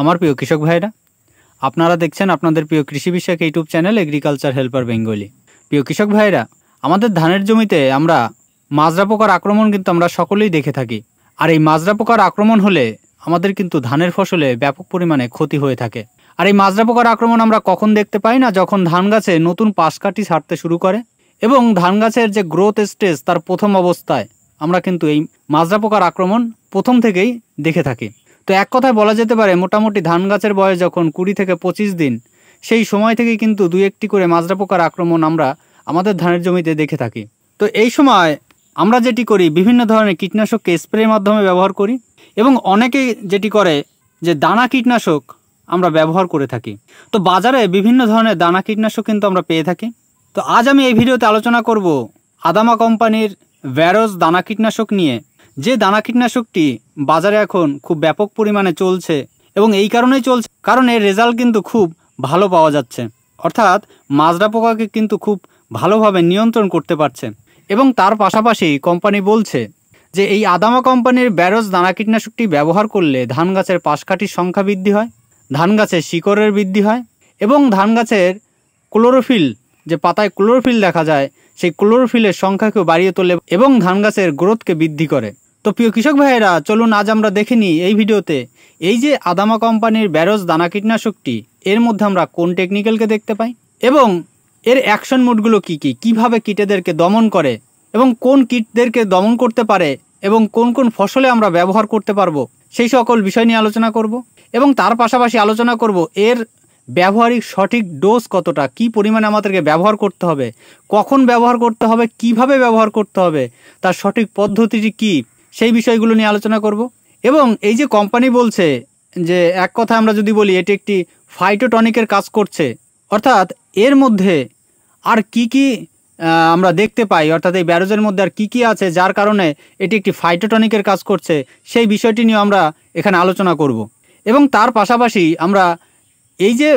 আমার প্রিয় কৃষক ভাইরা আপনারা দেখছেন আপনাদের প্রিয় কৃষি বিষয়ক YouTube channel agriculture helper Bengali প্রিয় কৃষক ভাইরা আমাদের ধানের জমিতে আমরা মাজরা পোকার আক্রমণ কিন্তু আমরা সকলেই দেখে থাকি আর এই মাজরা পোকার আক্রমণ হলে আমাদের কিন্তু ধানের ফসলে ব্যাপক পরিমাণে ক্ষতি হয়ে থাকে আর এই মাজরা পোকার আক্রমণ আমরা কখন দেখতে পাই না যখন ধান গাছে নতুন পাশকাটি ছাড়তে শুরু করে এবং ধান গাছের যে গ্রোথ স্টেজ তার প্রথম অবস্থায় আমরা কিন্তু এই মাজরা পোকার আক্রমণ প্রথম থেকেই দেখে থাকি তো এক কথায় বলা যেতে পারে মোটামুটি ধান গাছের বয়স যখন কুড়ি থেকে পঁচিশ দিন সেই সময় থেকে কিন্তু দু একটি করে মাজরা পোকার আক্রমণ আমরা আমাদের ধানের জমিতে দেখে থাকি তো এই সময় আমরা যেটি করি বিভিন্ন ধরনের কীটনাশককে স্প্রের মাধ্যমে ব্যবহার করি এবং অনেকে যেটি করে যে দানা কীটনাশক আমরা ব্যবহার করে থাকি তো বাজারে বিভিন্ন ধরনের দানা কীটনাশক কিন্তু আমরা পেয়ে থাকি তো আজ আমি এই ভিডিওতে আলোচনা করব আদামা কোম্পানির ভ্যারোস দানা কীটনাশক নিয়ে যে দানা কীটনাশকটি বাজারে এখন খুব ব্যাপক পরিমাণে চলছে এবং এই কারণেই চলছে কারণ এর রেজাল্ট কিন্তু খুব ভালো পাওয়া যাচ্ছে অর্থাৎ মাজরা পোকাকে কিন্তু খুব ভালোভাবে নিয়ন্ত্রণ করতে পারছে এবং তার পাশাপাশি কোম্পানি বলছে যে এই আদামা কোম্পানির ব্যারোজ দানা কীটনাশকটি ব্যবহার করলে ধান গাছের পাশকাঠির সংখ্যা বৃদ্ধি হয় ধান গাছের শিকড়ের বৃদ্ধি হয় এবং ধান গাছের ক্লোরোফিল যে পাতায় ক্লোরোফিল দেখা যায় সেই ক্লোরোফিলের সংখ্যাকেও বাড়িয়ে তোলে এবং ধান গাছের গ্রোথকে বৃদ্ধি করে তো প্রিয় কৃষক ভাইয়েরা চলুন আজ আমরা দেখে নিই এই ভিডিওতে এই যে আদামা কোম্পানির ব্যারোজ দানা কীটনাশকটি এর মধ্যে আমরা কোন টেকনিক্যালকে দেখতে পাই এবং এর অ্যাকশন মোডগুলো কি কি কিভাবে কীটেদেরকে দমন করে এবং কোন কীটদেরকে দমন করতে পারে এবং কোন কোন ফসলে আমরা ব্যবহার করতে পারবো সেই সকল বিষয় নিয়ে আলোচনা করব এবং তার পাশাপাশি আলোচনা করব এর ব্যবহারিক সঠিক ডোজ কতটা কি পরিমাণে আমাদেরকে ব্যবহার করতে হবে কখন ব্যবহার করতে হবে কিভাবে ব্যবহার করতে হবে তার সঠিক পদ্ধতিটি কী সেই বিষয়গুলো নিয়ে আলোচনা করব এবং এই যে কোম্পানি বলছে যে এক কথা আমরা যদি বলি এটি একটি ফাইটোটনিকের কাজ করছে অর্থাৎ এর মধ্যে আর কি কি আমরা দেখতে পাই অর্থাৎ এই ব্যারোজের মধ্যে আর কি কি আছে যার কারণে এটি একটি ফাইটোটনিকের কাজ করছে সেই বিষয়টি নিয়ে আমরা এখানে আলোচনা করব এবং তার পাশাপাশি আমরা এই যে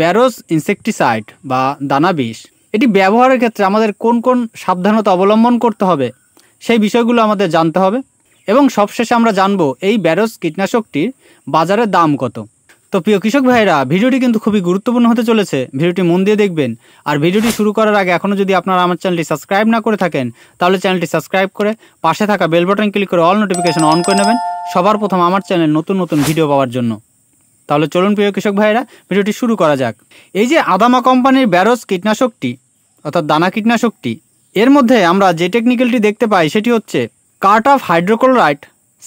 ব্যারোজ ইনসেকটিসাইড বা দানা বিষ এটি ব্যবহারের ক্ষেত্রে আমাদের কোন কোন সাবধানতা অবলম্বন করতে হবে সেই বিষয়গুলো আমাদের জানতে হবে এবং সবশেষে আমরা জানব এই ব্যারস কীটনাশকটির বাজারের দাম কত তো প্রিয় কৃষক ভাইরা ভিডিওটি কিন্তু খুবই গুরুত্বপূর্ণ হতে চলেছে ভিডিওটি মন দিয়ে দেখবেন আর ভিডিওটি শুরু করার আগে এখনও যদি আপনারা আমার চ্যানেলটি সাবস্ক্রাইব না করে থাকেন তাহলে চ্যানেলটি সাবস্ক্রাইব করে পাশে থাকা বেল বাটন ক্লিক করে অল নোটিফিকেশন অন করে নেবেন সবার প্রথম আমার চ্যানেল নতুন নতুন ভিডিও পাওয়ার জন্য তাহলে চলুন প্রিয় কৃষক ভাইরা ভিডিওটি শুরু করা যাক এই যে আদামা কোম্পানির ব্যারস কীটনাশকটি অর্থাৎ দানা কীটনাশকটি এর মধ্যে আমরা যে টেকনিক্যালটি দেখতে পাই সেটি হচ্ছে cartap hydrochloride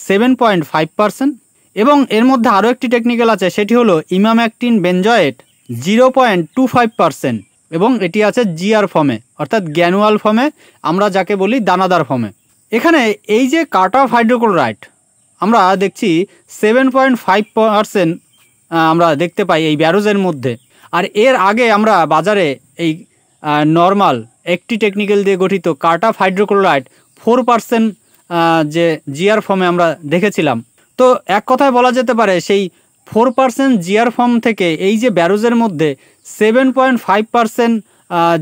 seven point five percent এবং এর মধ্যে আরও একটি টেকনিক্যাল আছে সেটি হলো emamectin benzoate zero point two five percent এবং এটি আছে জিআর ফর্মে অর্থাৎ গ্যানুয়াল ফর্মে আমরা যাকে বলি দানাদার ফর্মে এখানে এই যে কাট অফ হাইড্রোক্লোরাইট আমরা দেখছি সেভেন পয়েন্ট ফাইভ পারসেন্ট আমরা দেখতে পাই এই ব্যারোজের মধ্যে আর এর আগে আমরা বাজারে এই নর্মাল একটি টেকনিক্যাল দিয়ে গঠিত cartap hydrochloride four percent যে জিআর ফর্মে আমরা দেখেছিলাম তো এক কথায় বলা যেতে পারে সেই ফোর পার্সেন্ট জিআর ফর্ম থেকে এই যে ব্যারোজের মধ্যে seven point five percent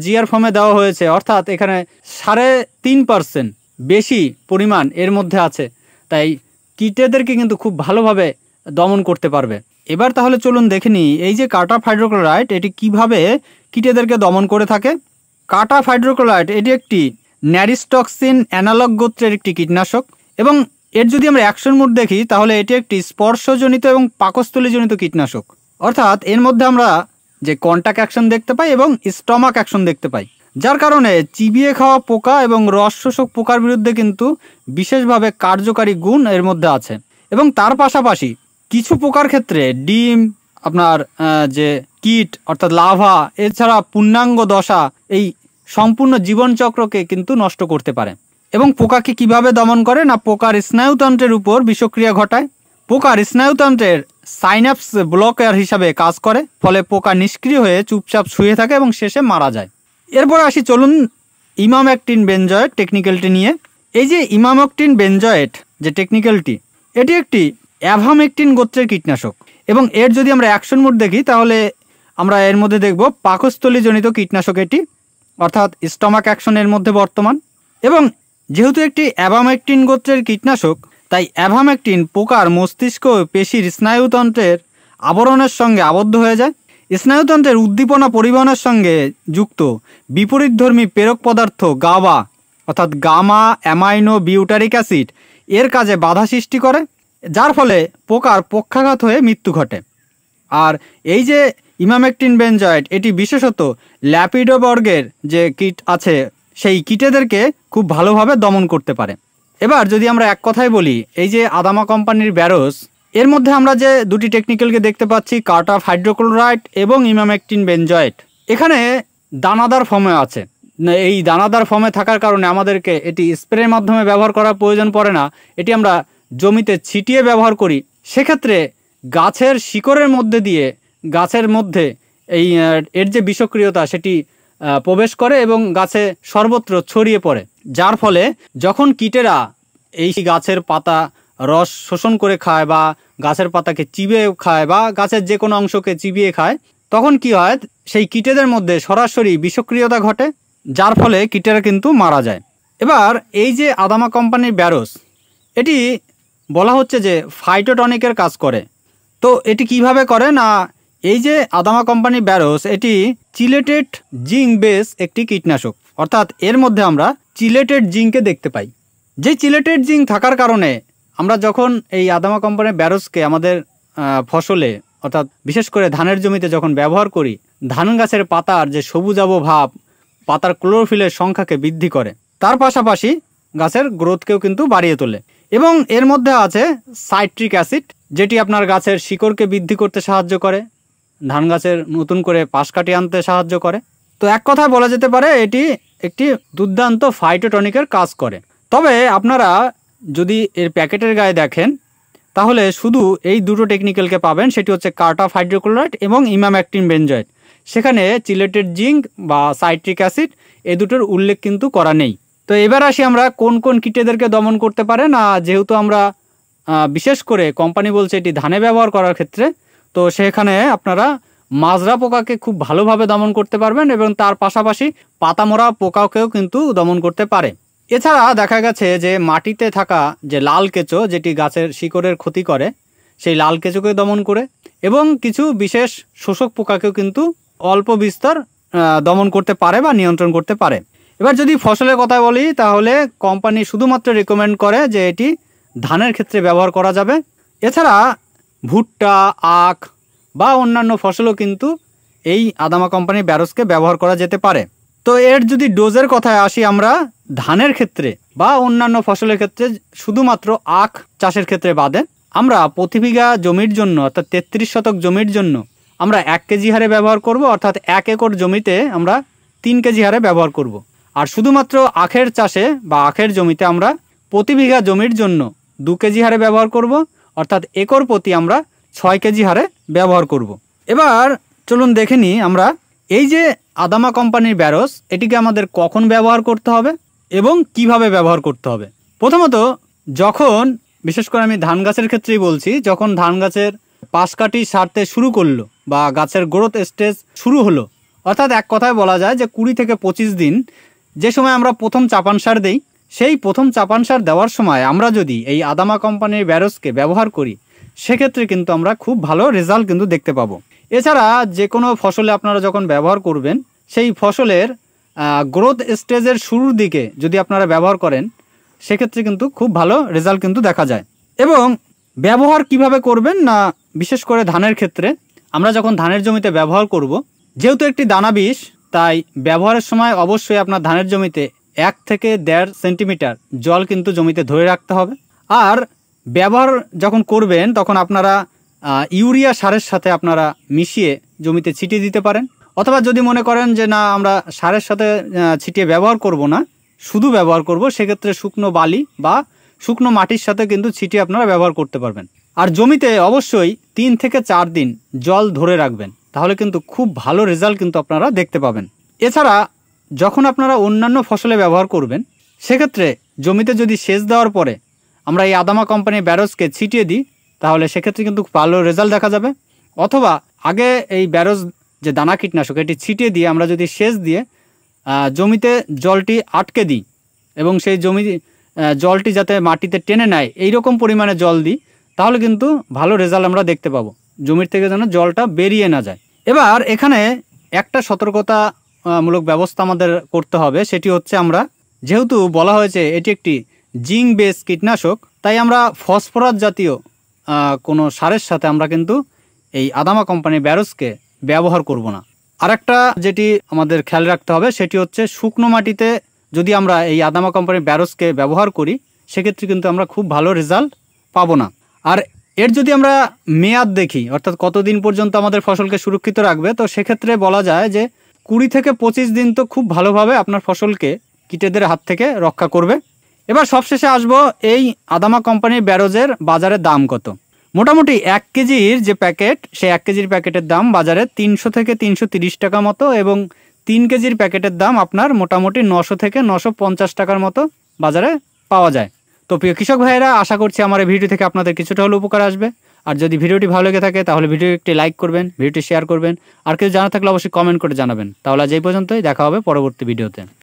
GR ফর্মে দেওয়া হয়েছে অর্থাৎ এখানে সাড়ে তিন পার্সেন্ট বেশি পরিমাণ এর মধ্যে আছে তাই কীটেদেরকে কিন্তু খুব ভালোভাবে দমন করতে পারবে এবার তাহলে চলুন দেখে নিই এই যে কাটা হাইড্রোক্লোরাইড এটি কিভাবে কীটেদেরকে দমন করে থাকে কাটা হাইড্রোক্লোরাইড এটি একটি ন্যারিস্টক্সিন অ্যানালগ গোত্রের একটি কীটনাশক এবং এর যদি আমরা অ্যাকশন মোট দেখি তাহলে এটি একটি স্পর্শজনিত এবং পাকস্থলীজনিত কীটনাশক অর্থাৎ এর মধ্যে আমরা যে কন্ট্যাক্ট অ্যাকশন দেখতে পাই এবং স্টমাক অ্যাকশন দেখতে পাই যার কারণে চিবিয়ে খাওয়া পোকা এবং রসশোষক পোকার বিরুদ্ধে কিন্তু বিশেষভাবে কার্যকারী গুণ এর মধ্যে আছে এবং তার পাশাপাশি কিছু পোকার ক্ষেত্রে ডিম আপনার যে কীট অর্থাৎ লাভা এছাড়া পূর্ণাঙ্গ দশা এই সম্পূর্ণ জীবনচক্রকে কিন্তু নষ্ট করতে পারে এবং পোকাকে কিভাবে দমন করে না পোকার স্নায়ুতন্ত্রের উপর বিষক্রিয়া ঘটায় পোকার স্নায়ুতন্ত্রের সাইনাপস ব্লকার হিসাবে কাজ করে ফলে পোকা নিষ্ক্রিয় হয়ে চুপচাপ শুয়ে থাকে এবং শেষে মারা যায় এরপর আসি চলুন ইমামঅ্যাক্টিন বেঞ্জয়েট টেকনিক্যালটি নিয়ে এই যে ইমামঅ্যাক্টিন বেঞ্জয়েট যে টেকনিক্যালটি এটি একটি অ্যাভামেকটিন গোত্রের কীটনাশক এবং এর যদি আমরা অ্যাকশন মোড দেখি তাহলে আমরা এর মধ্যে দেখব পাকস্থলীজনিত কীটনাশক এটি অর্থাৎ স্টমাক অ্যাকশনের মধ্যে বর্তমান এবং যেহেতু একটি অ্যাভামেকটিন গোত্রের কীটনাশক তাই অ্যাভামেকটিন পোকার মস্তিষ্ক পেশির স্নায়ুতন্ত্রের আবরণের সঙ্গে আবদ্ধ হয়ে যায় স্নায়ুতন্ত্রের উদ্দীপনা পরিবহনের সঙ্গে যুক্ত বিপরীতধর্মী প্রেরক পদার্থ গাবা অর্থাৎ গামা অ্যামাইনো বিউটারিক অ্যাসিড এর কাজে বাধা সৃষ্টি করে যার ফলে পোকার পক্ষাঘাত হয়ে মৃত্যু ঘটে আর এই যে ইমামেকটিন বেঞ্জয়েট এটি বিশেষত ল্যাপিডোবর্গের যে কীট আছে সেই কিটেদেরকে খুব ভালোভাবে দমন করতে পারে এবার যদি আমরা এক কথায় বলি এই যে আদামা কোম্পানির ব্যারোস এর মধ্যে আমরা যে দুটি টেকনিক্যালকে দেখতে পাচ্ছি কার্ট অফ হাইড্রোক্লোরাইড এবং ইমামেকটিন বেঞ্জয়েট এখানে দানাদার ফর্মে আছে এই দানাদার ফর্মে থাকার কারণে আমাদেরকে এটি স্প্রের মাধ্যমে ব্যবহার করার প্রয়োজন পড়ে না এটি আমরা জমিতে ছিটিয়ে ব্যবহার করি সেক্ষেত্রে গাছের শিকড়ের মধ্যে দিয়ে গাছের মধ্যে এই এর যে বিষক্রিয়তা সেটি প্রবেশ করে এবং গাছে সর্বত্র ছড়িয়ে পড়ে যার ফলে যখন কীটেরা এই গাছের পাতা রস শোষণ করে খায় বা গাছের পাতাকে চিবিয়ে খায় বা গাছের যে কোনো অংশকে চিবিয়ে খায় তখন কি হয় সেই কীটেদের মধ্যে সরাসরি বিষক্রিয়তা ঘটে যার ফলে কীটেরা কিন্তু মারা যায় এবার এই যে আদামা কোম্পানির ব্যারোস এটি বলা হচ্ছে যে ফাইটোটনিকের কাজ করে তো এটি কিভাবে করে না এই যে আদামা কোম্পানি ব্যারোস এটি চিলেটেড জিঙ্ক বেস একটি কীটনাশক অর্থাৎ এর মধ্যে আমরা চিলেটেড জিঙ্ককে দেখতে পাই যে চিলেটেড জিঙ্ক থাকার কারণে আমরা যখন এই আদামা কোম্পানির ব্যারোসকে আমাদের ফসলে অর্থাৎ বিশেষ করে ধানের জমিতে যখন ব্যবহার করি ধান গাছের পাতার যে সবুজাব ভাব পাতার ক্লোরোফিলের সংখ্যাকে বৃদ্ধি করে তার পাশাপাশি গাছের গ্রোথকেও কিন্তু বাড়িয়ে তোলে এবং এর মধ্যে আছে সাইট্রিক অ্যাসিড যেটি আপনার গাছের শিকড়কে বৃদ্ধি করতে সাহায্য করে ধান গাছের নতুন করে পাশ কাটিয়ে আনতে সাহায্য করে তো এক কথায় বলা যেতে পারে এটি একটি দুর্দান্ত ফাইটোটনিকের কাজ করে তবে আপনারা যদি এর প্যাকেটের গায়ে দেখেন তাহলে শুধু এই দুটো টেকনিক্যালকে পাবেন সেটি হচ্ছে কার্টা হাইড্রোক্লোরাইড এবং ইমাম্যাক্টিন বেঞ্জয়েড সেখানে চিলেটেড জিঙ্ক বা সাইট্রিক অ্যাসিড এ দুটোর উল্লেখ কিন্তু করা নেই তো এবার আসি আমরা কোন কোন কীটেদেরকে দমন করতে পারে না যেহেতু আমরা বিশেষ করে কোম্পানি বলছে এটি ধানে ব্যবহার করার ক্ষেত্রে তো সেখানে আপনারা মাজরা পোকাকে খুব ভালোভাবে দমন করতে পারবেন এবং তার পাশাপাশি পাতামরা পোকাকেও কিন্তু দমন করতে পারে এছাড়া দেখা গেছে যে মাটিতে থাকা যে লাল কেঁচো যেটি গাছের শিকড়ের ক্ষতি করে সেই লাল কেঁচোকে দমন করে এবং কিছু বিশেষ শোষক পোকাকেও কিন্তু অল্প বিস্তর দমন করতে পারে বা নিয়ন্ত্রণ করতে পারে এবার যদি ফসলের কথা বলি তাহলে কোম্পানি শুধুমাত্র রেকমেন্ড করে যে এটি ধানের ক্ষেত্রে ব্যবহার করা যাবে এছাড়া ভুট্টা আখ বা অন্যান্য ফসলও কিন্তু এই আদামা কোম্পানির ব্যারসকে ব্যবহার করা যেতে পারে তো এর যদি ডোজের কথায় আসি আমরা ধানের ক্ষেত্রে বা অন্যান্য ফসলের ক্ষেত্রে শুধুমাত্র আখ চাষের ক্ষেত্রে বাদে আমরা প্রতি বিঘা জমির জন্য অর্থাৎ তেত্রিশ শতক জমির জন্য আমরা এক কেজি হারে ব্যবহার করব অর্থাৎ এক একর জমিতে আমরা তিন কেজি হারে ব্যবহার করব। আর শুধুমাত্র আখের চাষে বা আখের জমিতে আমরা প্রতি বিঘা জমির জন্য দু কেজি হারে ব্যবহার করব অর্থাৎ একর প্রতি আমরা ছয় কেজি হারে ব্যবহার করব। এবার চলুন দেখে নিই আমরা এই যে আদামা কোম্পানির ব্যারস এটিকে আমাদের কখন ব্যবহার করতে হবে এবং কিভাবে ব্যবহার করতে হবে প্রথমত যখন বিশেষ করে আমি ধান গাছের ক্ষেত্রেই বলছি যখন ধান গাছের পাশকাটি সারতে শুরু করলো বা গাছের গ্রোথ স্টেজ শুরু হলো অর্থাৎ এক কথায় বলা যায় যে কুড়ি থেকে পঁচিশ দিন যে সময় আমরা প্রথম চাপান সার দিই সেই প্রথম চাপান সার দেওয়ার সময় আমরা যদি এই আদামা কোম্পানির ব্যারসকে ব্যবহার করি সেক্ষেত্রে কিন্তু আমরা খুব ভালো রেজাল্ট কিন্তু দেখতে পাবো এছাড়া যে কোনো ফসলে আপনারা যখন ব্যবহার করবেন সেই ফসলের গ্রোথ স্টেজের শুরুর দিকে যদি আপনারা ব্যবহার করেন সেক্ষেত্রে কিন্তু খুব ভালো রেজাল্ট কিন্তু দেখা যায় এবং ব্যবহার কিভাবে করবেন না বিশেষ করে ধানের ক্ষেত্রে আমরা যখন ধানের জমিতে ব্যবহার করব যেহেতু একটি দানা বিষ তাই ব্যবহারের সময় অবশ্যই আপনার ধানের জমিতে এক থেকে দেড় সেন্টিমিটার জল কিন্তু জমিতে ধরে রাখতে হবে আর ব্যবহার যখন করবেন তখন আপনারা ইউরিয়া সারের সাথে আপনারা মিশিয়ে জমিতে ছিটিয়ে দিতে পারেন অথবা যদি মনে করেন যে না আমরা সারের সাথে ছিটিয়ে ব্যবহার করব না শুধু ব্যবহার করব সেক্ষেত্রে শুকনো বালি বা শুকনো মাটির সাথে কিন্তু ছিটিয়ে আপনারা ব্যবহার করতে পারবেন আর জমিতে অবশ্যই তিন থেকে চার দিন জল ধরে রাখবেন তাহলে কিন্তু খুব ভালো রেজাল্ট কিন্তু আপনারা দেখতে পাবেন এছাড়া যখন আপনারা অন্যান্য ফসলে ব্যবহার করবেন সেক্ষেত্রে জমিতে যদি সেচ দেওয়ার পরে আমরা এই আদামা কোম্পানির ব্যারোজকে ছিটিয়ে দিই তাহলে সেক্ষেত্রে কিন্তু ভালো রেজাল্ট দেখা যাবে অথবা আগে এই ব্যারোজ যে দানা কীটনাশক এটি ছিটিয়ে দিয়ে আমরা যদি সেচ দিয়ে জমিতে জলটি আটকে দিই এবং সেই জমি জলটি যাতে মাটিতে টেনে নেয় এইরকম পরিমাণে জল দিই তাহলে কিন্তু ভালো রেজাল্ট আমরা দেখতে পাবো জমির থেকে যেন জলটা বেরিয়ে না যায় এবার এখানে একটা সতর্কতা মূলক ব্যবস্থা আমাদের করতে হবে সেটি হচ্ছে আমরা যেহেতু বলা হয়েছে এটি একটি জিং বেস কীটনাশক তাই আমরা ফসফরাস জাতীয় কোনো সারের সাথে আমরা কিন্তু এই আদামা কোম্পানির ব্যারোসকে ব্যবহার করব না আরেকটা যেটি আমাদের খেয়াল রাখতে হবে সেটি হচ্ছে শুকনো মাটিতে যদি আমরা এই আদামা কোম্পানির ব্যারোসকে ব্যবহার করি সেক্ষেত্রে কিন্তু আমরা খুব ভালো রেজাল্ট পাবো না আর এর যদি আমরা মেয়াদ দেখি অর্থাৎ কতদিন পর্যন্ত আমাদের ফসলকে সুরক্ষিত রাখবে তো সেক্ষেত্রে বলা যায় যে কুড়ি থেকে পঁচিশ দিন তো খুব ভালোভাবে আপনার ফসলকে কীটেদের হাত থেকে রক্ষা করবে এবার সবশেষে আসবো এই আদামা কোম্পানির ব্যারোজের বাজারে দাম কত মোটামুটি এক কেজির যে প্যাকেট সেই এক কেজির প্যাকেটের দাম বাজারে তিনশো থেকে তিনশো তিরিশ টাকা মতো এবং তিন কেজির প্যাকেটের দাম আপনার মোটামুটি নশো থেকে নশো পঞ্চাশ টাকার মতো বাজারে পাওয়া যায় তো প্রিয় কৃষক ভাইয়েরা আশা করছি আমার এই ভিডিও থেকে আপনাদের কিছুটা হলে উপকার আসবে আর যদি ভিডিওটি ভালো লেগে থাকে তাহলে ভিডিও একটি লাইক করবেন ভিডিওটি শেয়ার করবেন আর কিছু জানা থাকলে অবশ্যই কমেন্ট করে জানাবেন তাহলে আজ এই পর্যন্তই দেখা হবে পরবর্তী ভিডিওতে